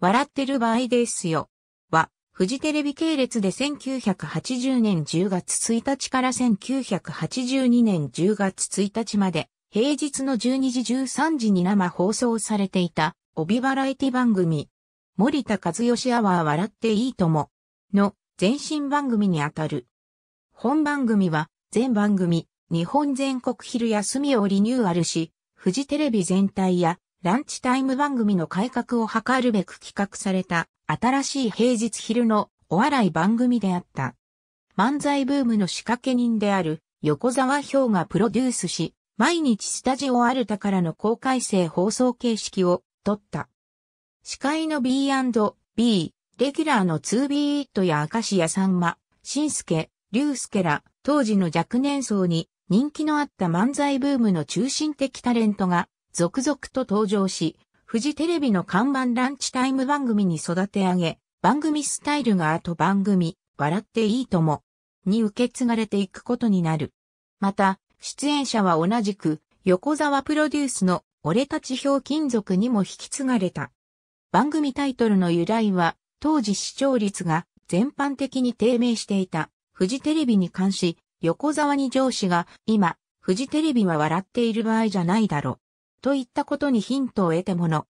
笑ってる場合ですよ。は、フジテレビ系列で1980年10月1日から1982年10月1日まで、平日の12時13時に生放送されていた、帯バラエティ番組、森田和義アワー笑っていいとも、の前身番組にあたる。本番組は、全番組、日本全国昼休みをリニューアルし、フジテレビ全体やランチタイム番組の改革を図るべく企画された新しい平日昼のお笑い番組であった。漫才ブームの仕掛け人である横沢氷がプロデュースし、毎日スタジオアルタからの公開生放送形式を取った。司会の B&B、レギュラーの 2B イットや明石家さんま、ゅうすけら、当時の若年層に人気のあった漫才ブームの中心的タレントが続々と登場し、フジテレビの看板ランチタイム番組に育て上げ、番組スタイルが後番組、笑っていいとも、に受け継がれていくことになる。また、出演者は同じく、横沢プロデュースの俺たち表金属にも引き継がれた。番組タイトルの由来は、当時視聴率が全般的に低迷していた、フジテレビに関し、横沢に上司が、今、フジテレビは笑っている場合じゃないだろ。う。といったことにヒントを得てもの。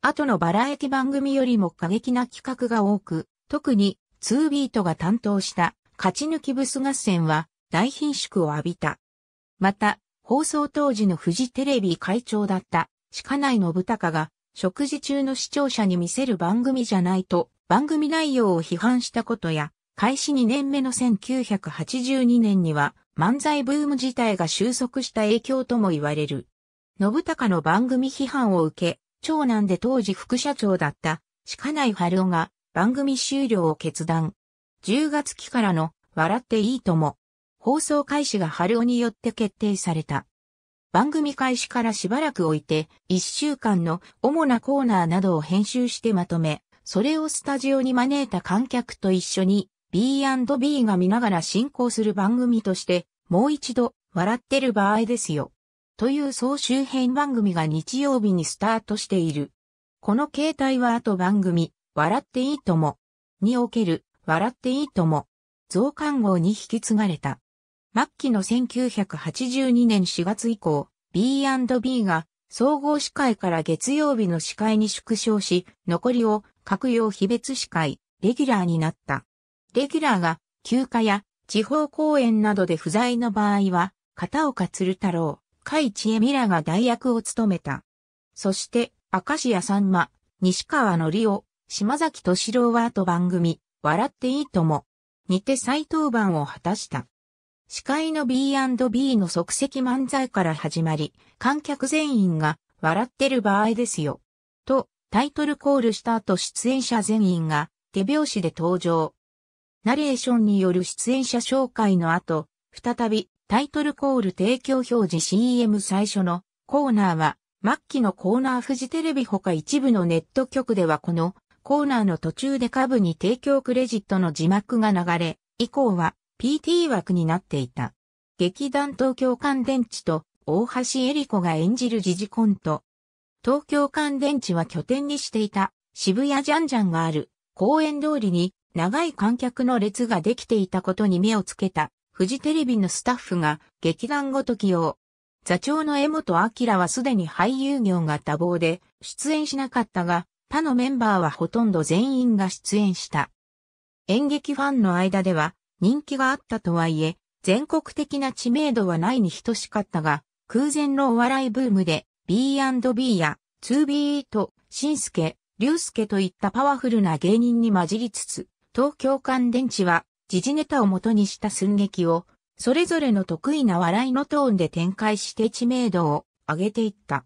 後のバラエティ番組よりも過激な企画が多く、特に2ビートが担当した勝ち抜きブス合戦は大貧縮を浴びた。また、放送当時のフジテレビ会長だった鹿内信孝が食事中の視聴者に見せる番組じゃないと番組内容を批判したことや、開始2年目の1982年には漫才ブーム自体が収束した影響とも言われる。信孝の番組批判を受け、長男で当時副社長だった、鹿内春夫が番組終了を決断。10月期からの笑っていいとも、放送開始が春夫によって決定された。番組開始からしばらく置いて、1週間の主なコーナーなどを編集してまとめ、それをスタジオに招いた観客と一緒に B&B が見ながら進行する番組として、もう一度笑ってる場合ですよ。という総集編番組が日曜日にスタートしている。この携帯はあと番組、笑っていいとも、における、笑っていいとも、増刊号に引き継がれた。末期の1982年4月以降、B&B が総合司会から月曜日の司会に縮小し、残りを各曜日別司会、レギュラーになった。レギュラーが休暇や地方公演などで不在の場合は、片岡鶴太郎、甲斐千恵美らが代役を務めた。そして、明石家さんま、西川のりお、島崎敏郎は後番組、笑っていいとも、にて再登板を果たした。司会の B&B の即席漫才から始まり、観客全員が、笑ってる場合ですよ。と、タイトルコールした後出演者全員が、手拍子で登場。ナレーションによる出演者紹介の後、再びタイトルコール提供表示 CM 最初のコーナーは、末期のコーナーフジテレビほか一部のネット局ではこのコーナーの途中で下部に提供クレジットの字幕が流れ、以降は PT 枠になっていた。劇団東京乾電池と大橋エリ子が演じる時事コント。東京乾電池は拠点にしていた渋谷ジャンジャンがある公園通りに長い観客の列ができていたことに目をつけたフジテレビのスタッフが劇団ごと起用。座長の江本明はすでに俳優業が多忙で出演しなかったが、他のメンバーはほとんど全員が出演した。演劇ファンの間では人気があったとはいえ、全国的な知名度はないに等しかったが、空前のお笑いブームで B&B や 2B と、新助、龍介といったパワフルな芸人に混じりつつ、東京乾電池は時事ネタを元にした寸劇を、それぞれの得意な笑いのトーンで展開して知名度を上げていった。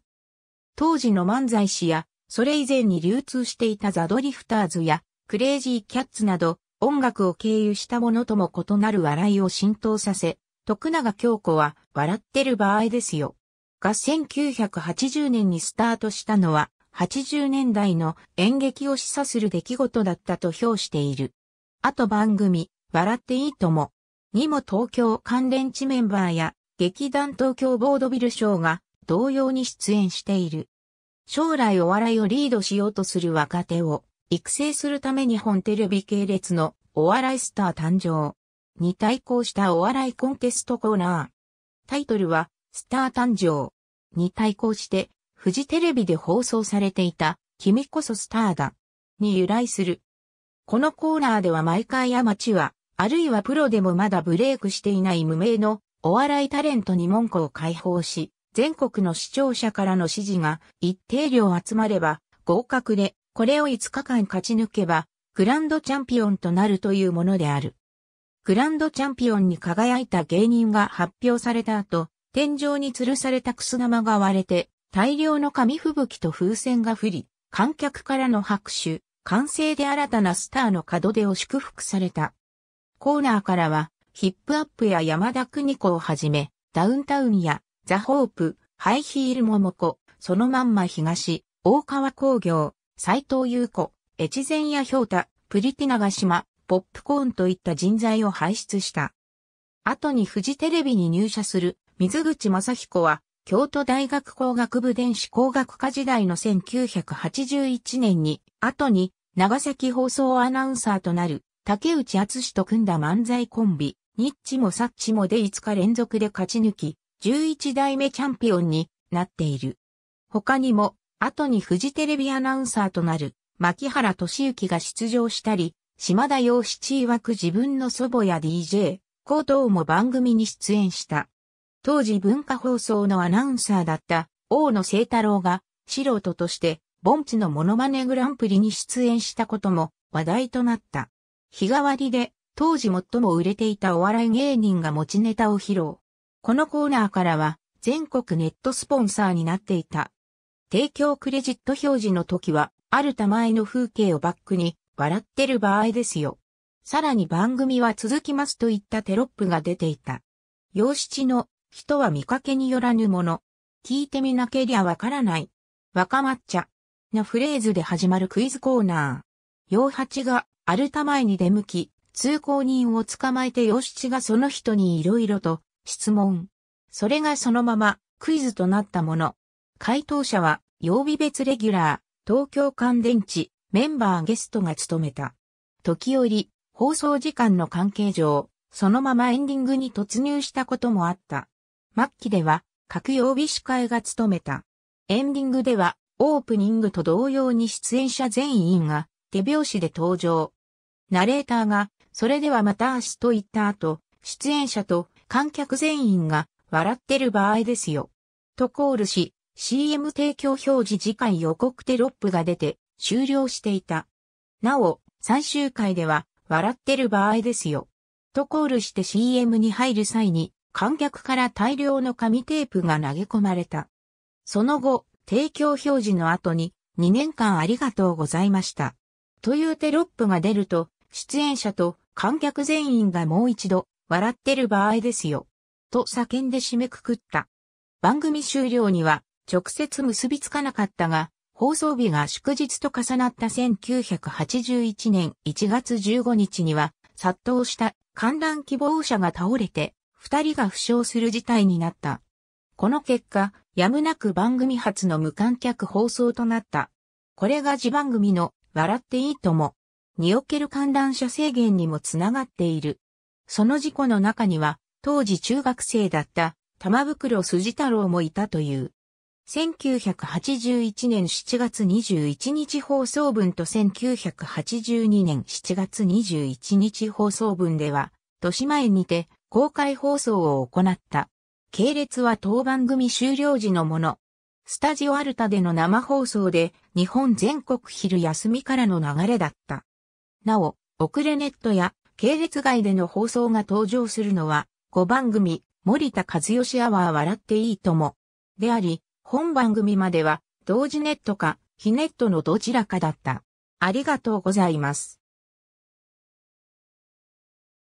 当時の漫才師や、それ以前に流通していたザ・ドリフターズや、クレイジー・キャッツなど、音楽を経由したものとも異なる笑いを浸透させ、徳永京子は、笑ってる場合ですよ。が1980年にスタートしたのは、80年代の演劇を示唆する出来事だったと評している。あと番組、笑っていいとも、にも東京関連地メンバーや、劇団東京ボードビル賞が同様に出演している。将来お笑いをリードしようとする若手を育成するために本テレビ系列のお笑いスター誕生に対抗したお笑いコンテストコーナー。タイトルはスター誕生に対抗してフジテレビで放送されていた君こそスターだに由来する。このコーナーでは毎回アマチュア、あるいはプロでもまだブレイクしていない無名のお笑いタレントに門戸を開放し、全国の視聴者からの支持が一定量集まれば合格で、これを5日間勝ち抜けば、グランドチャンピオンとなるというものである。グランドチャンピオンに輝いた芸人が発表された後、天井に吊るされたくす玉が割れて、大量の紙吹雪と風船が降り、観客からの拍手、歓声で新たなスターの門出を祝福された。コーナーからは、ヒップアップや山田邦子をはじめ、ダウンタウンやザ・ホープ、ハイヒール・モモコ、そのまんま東、大川工業、斎藤優子、越前屋氷太、プリティ長島、ポップコーンといった人材を輩出した。後にフジテレビに入社する水口正彦は、京都大学工学部電子工学科時代の1981年に、後に長崎放送アナウンサーとなる竹内厚史と組んだ漫才コンビ、ニッチもサッチもで5日連続で勝ち抜き、11代目チャンピオンになっている。他にも、後にフジテレビアナウンサーとなる、牧原敏之が出場したり、島田洋七曰く自分の祖母や DJ、高等も番組に出演した。当時文化放送のアナウンサーだった大野聖太郎が素人として、ボンチのモノマネグランプリに出演したことも話題となった。日替わりで、当時最も売れていたお笑い芸人が持ちネタを披露。このコーナーからは、全国ネットスポンサーになっていた。提供クレジット表示の時は、あるたまえの風景をバックに、笑ってる場合ですよ。さらに番組は続きますといったテロップが出ていた。洋七の、人は見かけによらぬもの。聞いてみなけりゃわからない。若抹茶。のフレーズで始まるクイズコーナー。洋八がアルタ前に出向き、通行人を捕まえて洋七がその人にいろいろと質問。それがそのままクイズとなったもの。回答者は曜日別レギュラー、東京乾電池、メンバーゲストが務めた。時折、放送時間の関係上、そのままエンディングに突入したこともあった。末期では、各曜日司会が務めた。エンディングでは、オープニングと同様に出演者全員が手拍子で登場。ナレーターが、それではまた明日と言った後、出演者と観客全員が笑ってる場合ですよ。とコールし、CM 提供表示次回予告テロップが出て終了していた。なお、最終回では笑ってる場合ですよ。とコールして CM に入る際に観客から大量の紙テープが投げ込まれた。その後、提供表示の後に2年間ありがとうございました。というテロップが出ると、出演者と観客全員がもう一度、笑ってる場合ですよ。と叫んで締めくくった。番組終了には、直接結びつかなかったが、放送日が祝日と重なった1981年1月15日には、殺到した観覧希望者が倒れて、二人が負傷する事態になった。この結果、やむなく番組初の無観客放送となった。これが自番組の笑っていいとも、における観覧車制限にもつながっている。その事故の中には、当時中学生だった玉袋筋太郎もいたという。1981年7月21日放送分と1982年7月21日放送分では、年前にて公開放送を行った。系列は当番組終了時のもの。スタジオアルタでの生放送で日本全国昼休みからの流れだった。なお、遅れネットや系列外での放送が登場するのは5番組森田和義アワー笑っていいとも。であり、本番組までは同時ネットか非ネットのどちらかだった。ありがとうございます。